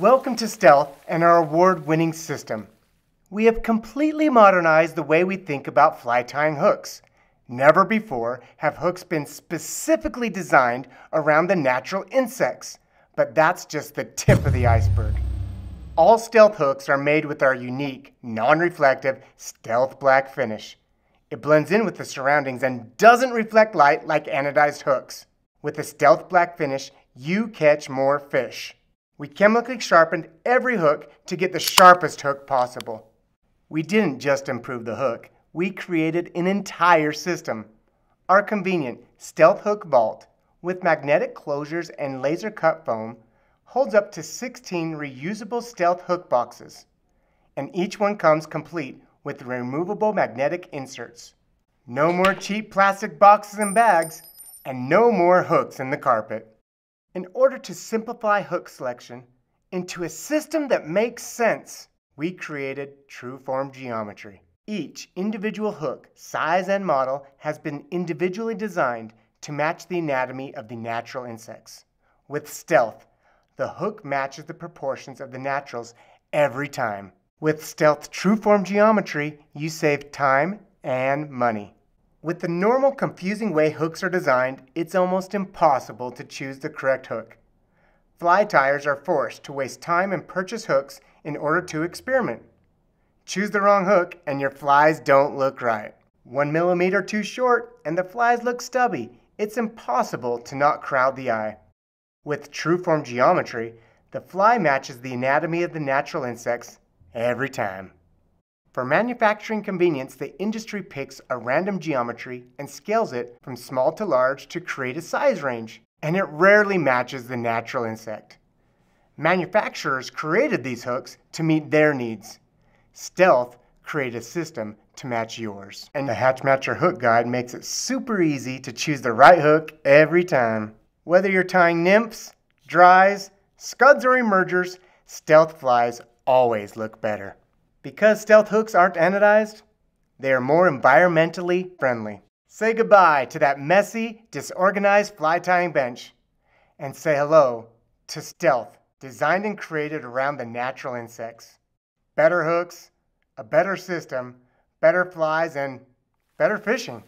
Welcome to Stealth and our award winning system. We have completely modernized the way we think about fly tying hooks. Never before have hooks been specifically designed around the natural insects, but that's just the tip of the iceberg. All stealth hooks are made with our unique, non-reflective stealth black finish. It blends in with the surroundings and doesn't reflect light like anodized hooks. With a stealth black finish, you catch more fish. We chemically sharpened every hook to get the sharpest hook possible. We didn't just improve the hook, we created an entire system. Our convenient stealth hook vault with magnetic closures and laser cut foam holds up to 16 reusable stealth hook boxes, and each one comes complete with removable magnetic inserts. No more cheap plastic boxes and bags, and no more hooks in the carpet. In order to simplify hook selection into a system that makes sense, we created true form geometry. Each individual hook, size, and model has been individually designed to match the anatomy of the natural insects. With stealth, the hook matches the proportions of the naturals every time. With stealth true form geometry, you save time and money. With the normal confusing way hooks are designed, it's almost impossible to choose the correct hook. Fly tires are forced to waste time and purchase hooks in order to experiment. Choose the wrong hook and your flies don't look right. One millimeter too short and the flies look stubby. It's impossible to not crowd the eye. With trueform geometry, the fly matches the anatomy of the natural insects every time. For manufacturing convenience, the industry picks a random geometry and scales it from small to large to create a size range, and it rarely matches the natural insect. Manufacturers created these hooks to meet their needs. Stealth created a system to match yours. And the Hatch Hook Guide makes it super easy to choose the right hook every time. Whether you're tying nymphs, dries, scuds, or emergers, stealth flies always look better. Because stealth hooks aren't anodized, they are more environmentally friendly. Say goodbye to that messy, disorganized fly tying bench and say hello to stealth, designed and created around the natural insects. Better hooks, a better system, better flies, and better fishing.